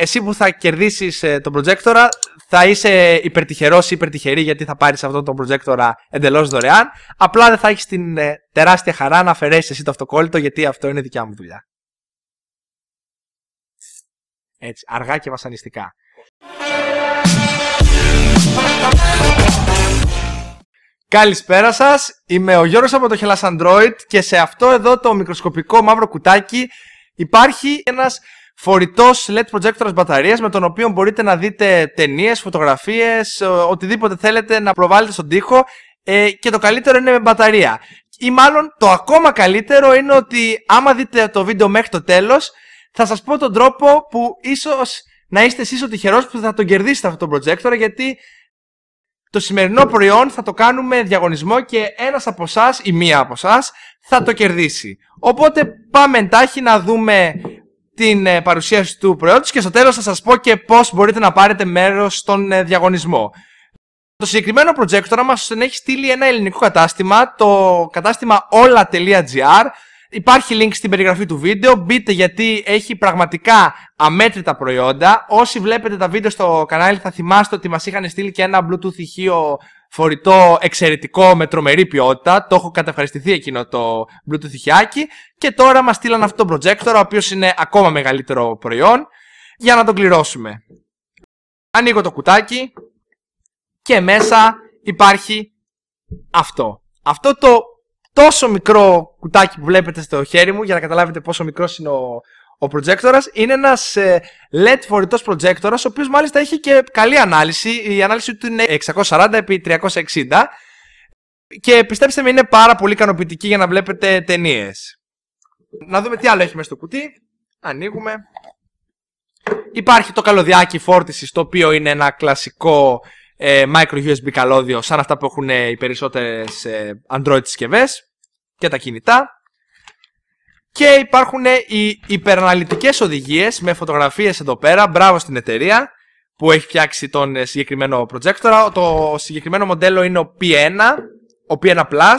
εσύ που θα κερδίσεις ε, τον προτζέκτορα θα είσαι υπερτυχερός ή υπερτυχερή γιατί θα πάρεις αυτόν τον προτζέκτορα εντελώς δωρεάν. Απλά δεν θα έχεις την ε, τεράστια χαρά να αφαιρέσεις εσύ το αυτοκόλλητο γιατί αυτό είναι δικιά μου δουλειά. Έτσι, αργά και βασανιστικά. Καλησπέρα σας. Είμαι ο Γιώργος από το Hellas Android και σε αυτό εδώ το μικροσκοπικό μαύρο κουτάκι υπάρχει ένας φορητός LED projector μπαταρία με τον οποίο μπορείτε να δείτε ταινίες, φωτογραφίες, οτιδήποτε θέλετε να προβάλλετε στον τοίχο. Ε, και το καλύτερο είναι με μπαταρία. Ή μάλλον το ακόμα καλύτερο είναι ότι άμα δείτε το βίντεο μέχρι το τέλος, θα σας πω τον τρόπο που ίσως να είστε εσείς ο τυχερός που θα τον κερδίσετε αυτό το projector, γιατί το σημερινό προϊόν θα το κάνουμε διαγωνισμό και ένας από εσάς ή μία από εσάς θα το κερδίσει. Οπότε πάμε εντάχει να δούμε την ε, παρουσίαση του προϊόντος και στο τέλος θα σας πω και πώς μπορείτε να πάρετε μέρος στον ε, διαγωνισμό. Το συγκεκριμένο projector μας έχει στείλει ένα ελληνικό κατάστημα, το κατάστημα όλα.gr. Υπάρχει link στην περιγραφή του βίντεο, μπείτε γιατί έχει πραγματικά αμέτρητα προϊόντα. Όσοι βλέπετε τα βίντεο στο κανάλι θα θυμάστε ότι μας είχαν στείλει και ένα Bluetooth ηχείο φορητό εξαιρετικό με τρομερή ποιότητα. Το έχω καταυχαριστηθεί εκείνο το Bluetooth ηχιάκι. Και τώρα μας στείλαν αυτό το projector, ο οποίος είναι ακόμα μεγαλύτερο προϊόν, για να τον κληρώσουμε. Ανοίγω το κουτάκι και μέσα υπάρχει αυτό. Αυτό το τόσο μικρό κουτάκι που βλέπετε στο χέρι μου για να καταλάβετε πόσο μικρός είναι ο ο προτζέκτορα είναι ένας ε, LED φορητός προτζέκτορα, ο οποίος μάλιστα έχει και καλή ανάλυση. Η ανάλυση του είναι 640x360. Και πιστέψτε με, είναι πάρα πολύ ικανοποιητική για να βλέπετε ταινίες. Να δούμε τι άλλο έχει μέσα στο κουτί. Ανοίγουμε. Υπάρχει το καλωδιάκι φόρτισης, το οποίο είναι ένα κλασικό ε, micro USB καλώδιο, σαν αυτά που έχουν ε, οι περισσότερες ε, Android συσκευές και τα κινητά. Και υπάρχουν οι υπεραναλυτικές οδηγίες με φωτογραφίες εδώ πέρα. Μπράβο στην εταιρεία που έχει φτιάξει τον ε, συγκεκριμένο projector. Το συγκεκριμένο μοντέλο είναι ο P1, ο P1 Plus.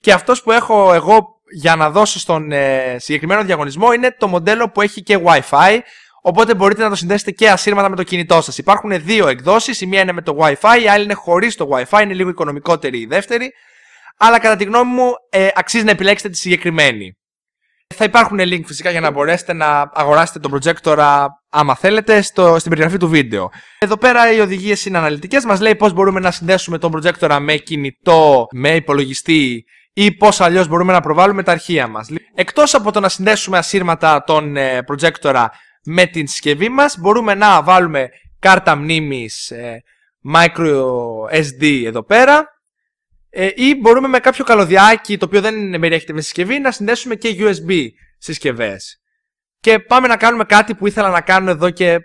Και αυτός που έχω εγώ για να δώσω στον ε, συγκεκριμένο διαγωνισμό είναι το μοντέλο που έχει και Wi-Fi. Οπότε μπορείτε να το συνδέσετε και ασύρματα με το κινητό σας. Υπάρχουν δύο εκδόσεις, η μία είναι με το Wi-Fi, η άλλη είναι χωρίς το Wi-Fi, είναι λίγο οικονομικότερη η δεύτερη. Αλλά κατά τη γνώμη μου ε, αξίζει να επιλέξετε τη συγκεκριμένη. Θα υπάρχουν link φυσικά για να μπορέσετε να αγοράσετε τον projector άμα θέλετε στο, στην περιγραφή του βίντεο. Εδώ πέρα οι οδηγίες είναι αναλυτικές, μας λέει πώς μπορούμε να συνδέσουμε τον projector με κινητό, με υπολογιστή ή πώς αλλιώς μπορούμε να προβάλλουμε τα αρχεία μας. Εκτός από το να συνδέσουμε ασύρματα τον ε, projector με την συσκευή μας, μπορούμε να βάλουμε κάρτα μνήμης ε, micro SD εδώ πέρα ε, ή μπορούμε με κάποιο καλωδιάκι το οποίο δεν περιέχεται με συσκευή να συνδέσουμε και USB συσκευές. Και πάμε να κάνουμε κάτι που ήθελα να κάνω εδώ και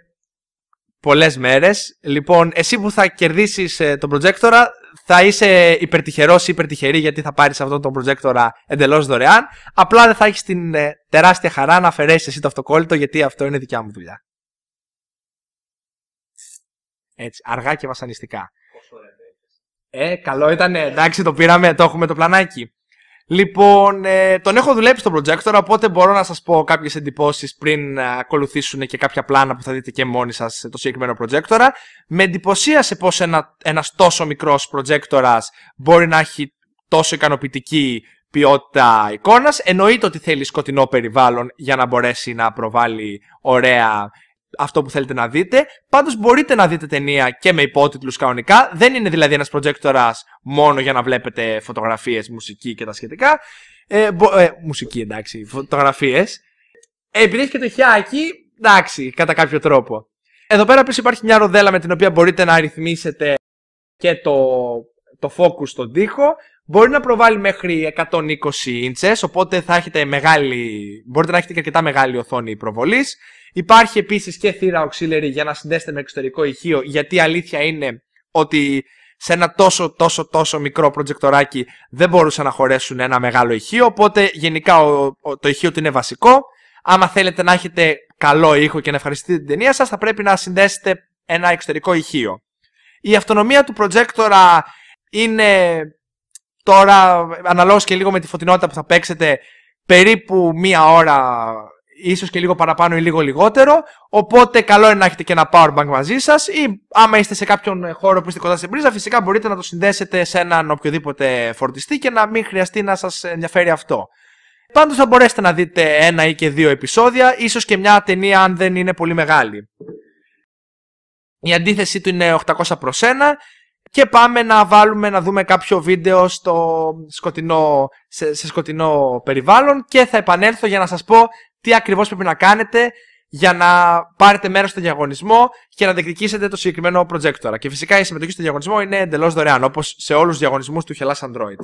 πολλές μέρες. Λοιπόν, εσύ που θα κερδίσεις ε, τον προτζέκτορα θα είσαι υπερτυχερός ή υπερτυχερή γιατί θα πάρεις αυτόν τον προτζέκτορα εντελώς δωρεάν. Απλά δεν θα έχεις την ε, τεράστια χαρά να αφαιρέσεις εσύ το αυτοκόλλητο γιατί αυτό είναι δικιά μου δουλειά. Έτσι, αργά και βασανιστικά. Ε. Ε, καλό ήταν, εντάξει, το πήραμε, το έχουμε το πλανάκι. Λοιπόν, ε, τον έχω δουλέψει στο project οπότε μπορώ να σας πω κάποιες εντυπώσεις πριν ε, ακολουθήσουν και κάποια πλάνα που θα δείτε και μόνοι σας το συγκεκριμένο projector. Με εντυπωσίασε πως ένα, ένας τόσο μικρός projector μπορεί να έχει τόσο ικανοποιητική ποιότητα εικόνας. Εννοείται ότι θέλει σκοτεινό περιβάλλον για να μπορέσει να προβάλλει ωραία αυτό που θέλετε να δείτε. Πάντως μπορείτε να δείτε ταινία και με υπότιτλους κανονικά. Δεν είναι δηλαδή ένας προτζέκτορας μόνο για να βλέπετε φωτογραφίες, μουσική και τα σχετικά. Ε, ε μουσική εντάξει, φωτογραφίες. Ε, επειδή έχει και το χιάκι, εντάξει, κατά κάποιο τρόπο. Εδώ πέρα πίσω υπάρχει μια ροδέλα με την οποία μπορείτε να ρυθμίσετε και το, το focus στον τοίχο. Μπορεί να προβάλλει μέχρι 120 ίντσες, οπότε θα έχετε μεγάλη, μπορείτε να έχετε και αρκετά μεγάλη οθόνη προβολής. Υπάρχει επίσης και θύρα auxiliary για να συνδέσετε με εξωτερικό ηχείο, γιατί η αλήθεια είναι ότι σε ένα τόσο τόσο τόσο μικρό προτζεκτοράκι δεν μπορούσαν να χωρέσουν ένα μεγάλο ηχείο, οπότε γενικά το ηχείο του είναι βασικό. Άμα θέλετε να έχετε καλό ήχο και να ευχαριστείτε την ταινία σας, θα πρέπει να συνδέσετε ένα εξωτερικό ηχείο. Η αυτονομία του προτζέκτορα είναι Τώρα, αναλόγως και λίγο με τη φωτεινότητα που θα παίξετε, περίπου μία ώρα, ίσως και λίγο παραπάνω ή λίγο λιγότερο. Οπότε, καλό είναι να έχετε και ένα bank μαζί σας ή άμα είστε σε κάποιον χώρο που είστε κοντά στην πρίζα, φυσικά μπορείτε να το συνδέσετε σε έναν οποιοδήποτε φορτιστή και να μην χρειαστεί να σας ενδιαφέρει αυτό. Πάντως θα μπορέσετε να δείτε ένα ή και δύο επεισόδια, ίσως και μια ταινία αν δεν είναι πολύ μεγάλη. Η αντίθεση του είναι 800 προς 1 και πάμε να βάλουμε να δούμε κάποιο βίντεο στο σκοτεινό, σε, σε σκοτεινό περιβάλλον και θα επανέλθω για να σας πω τι ακριβώς πρέπει να κάνετε για να πάρετε μέρος στο διαγωνισμό και να διεκδικήσετε το συγκεκριμένο project Και φυσικά η συμμετοχή στο διαγωνισμό είναι εντελώς δωρεάν, όπως σε όλους τους διαγωνισμούς του Hellas Android.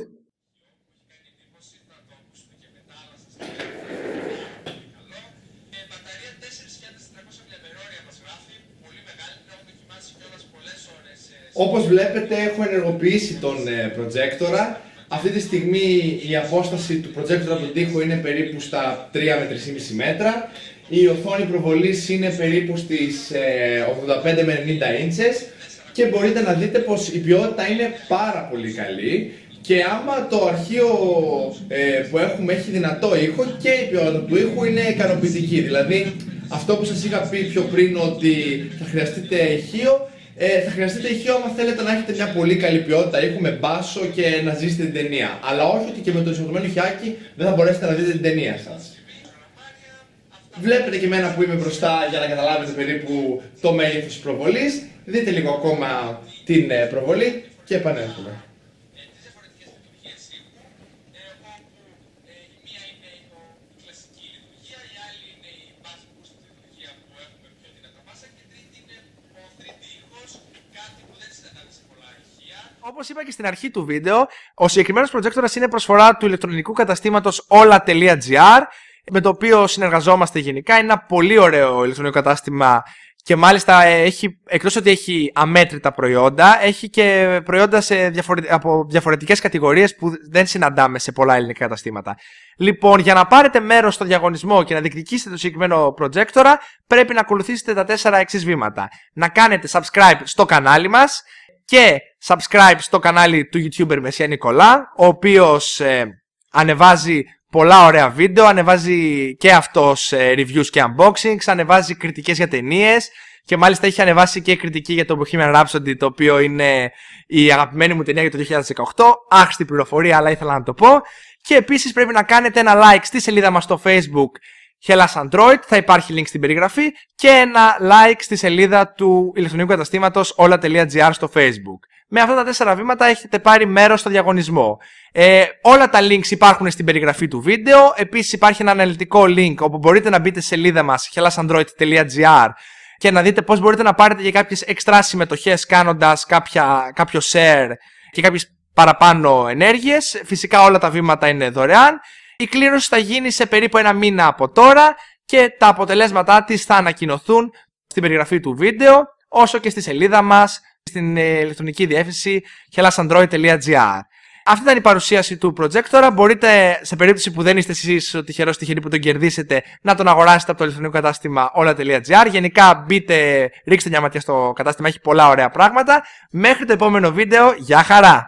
Όπως βλέπετε έχω ενεργοποιήσει τον προτζέκτορα. Ε, Αυτή τη στιγμή η απόσταση του προτζέκτορα από τον τοίχο είναι περίπου στα 3 με 3,5 μέτρα. Η οθόνη προβολής είναι περίπου στις 85 ε, με 90 ίντσες και μπορείτε να δείτε πως η ποιότητα είναι πάρα πολύ καλή και άμα το αρχείο ε, που έχουμε έχει δυνατό ήχο και η ποιότητα του ήχου είναι ικανοποιητική. Δηλαδή αυτό που σας είχα πει πιο πριν ότι θα χρειαστείτε ηχείο ε, θα χρειαστείτε ηχείο άμα θέλετε να έχετε μια πολύ καλή ποιότητα έχουμε μπάσο και να ζήσετε την ταινία. Αλλά όχι ότι και με το εισοδημένο χιάκι δεν θα μπορέσετε να δείτε την ταινία σας. Βλέπετε και εμένα που είμαι μπροστά για να καταλάβετε περίπου το μέγεθος της προβολής. Δείτε λίγο ακόμα την ε, προβολή και επανέρχομαι. Όπως είπα και στην αρχή του βίντεο, ο συγκεκριμένος προτζέκτορα είναι προσφορά του ηλεκτρονικού καταστήματος όλα.gr, με το οποίο συνεργαζόμαστε γενικά. Είναι ένα πολύ ωραίο ηλεκτρονικό κατάστημα και μάλιστα ε, έχει, εκτός ότι έχει αμέτρητα προϊόντα, έχει και προϊόντα σε διαφορε... από διαφορετικές κατηγορίες που δεν συναντάμε σε πολλά ελληνικά καταστήματα. Λοιπόν, για να πάρετε μέρος στο διαγωνισμό και να διεκδικήσετε το συγκεκριμένο προτζέκτορα, πρέπει να ακολουθήσετε τα τέσσερα εξής βήματα. Να κάνετε subscribe στο κανάλι μας και subscribe στο κανάλι του YouTuber Μεσία Νικολά, ο οποίος ε, ανεβάζει πολλά ωραία βίντεο, ανεβάζει και αυτός ε, reviews και unboxings, ανεβάζει κριτικές για ταινίες. Και μάλιστα έχει ανεβάσει και κριτική για το Bohemian Rhapsody, το οποίο είναι η αγαπημένη μου ταινία για το 2018. Άχστη πληροφορία, αλλά ήθελα να το πω. Και επίσης πρέπει να κάνετε ένα like στη σελίδα μας στο Facebook Hellas Android, θα υπάρχει link στην περιγραφή και ένα like στη σελίδα του ηλεκτρονικού καταστήματος όλα.gr στο facebook. Με αυτά τα τέσσερα βήματα έχετε πάρει μέρος στο διαγωνισμό. Ε, όλα τα links υπάρχουν στην περιγραφή του βίντεο, επίσης υπάρχει ένα αναλυτικό link όπου μπορείτε να μπείτε στη σελίδα μας hellasandroid.gr και να δείτε πώς μπορείτε να πάρετε και κάποιες εξτρά συμμετοχές κάνοντας κάποια, κάποιο share και κάποιες παραπάνω ενέργειες. Φυσικά όλα τα βήματα είναι δωρεάν. Η κλήρωση θα γίνει σε περίπου ένα μήνα από τώρα και τα αποτελέσματά της θα ανακοινωθούν στην περιγραφή του βίντεο όσο και στη σελίδα μας στην ε, ηλεκτρονική διεύθυνση hellasandroid.gr. Αυτή ήταν η παρουσίαση του Projectora. Μπορείτε, σε περίπτωση που δεν είστε εσείς ο τυχερός τυχερή που τον κερδίσετε, να τον αγοράσετε από το ηλεκτρονικό κατάστημα όλα.gr. Γενικά, μπείτε, ρίξτε μια ματιά στο κατάστημα, έχει πολλά ωραία πράγματα. Μέχρι το επόμενο βίντεο, γεια χαρά!